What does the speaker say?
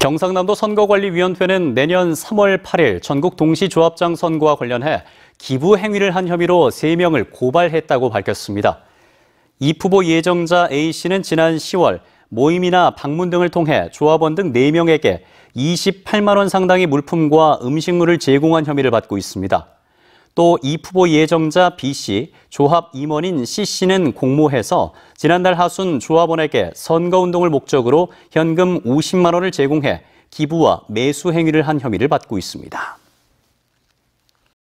경상남도 선거관리위원회는 내년 3월 8일 전국 동시조합장 선거와 관련해 기부 행위를 한 혐의로 3명을 고발했다고 밝혔습니다. 이 후보 예정자 A씨는 지난 10월 모임이나 방문 등을 통해 조합원 등 4명에게 28만 원 상당의 물품과 음식물을 제공한 혐의를 받고 있습니다. 또 이후보 예정자 B씨, 조합 임원인 C씨는 공모해서 지난달 하순 조합원에게 선거운동을 목적으로 현금 50만 원을 제공해 기부와 매수 행위를 한 혐의를 받고 있습니다.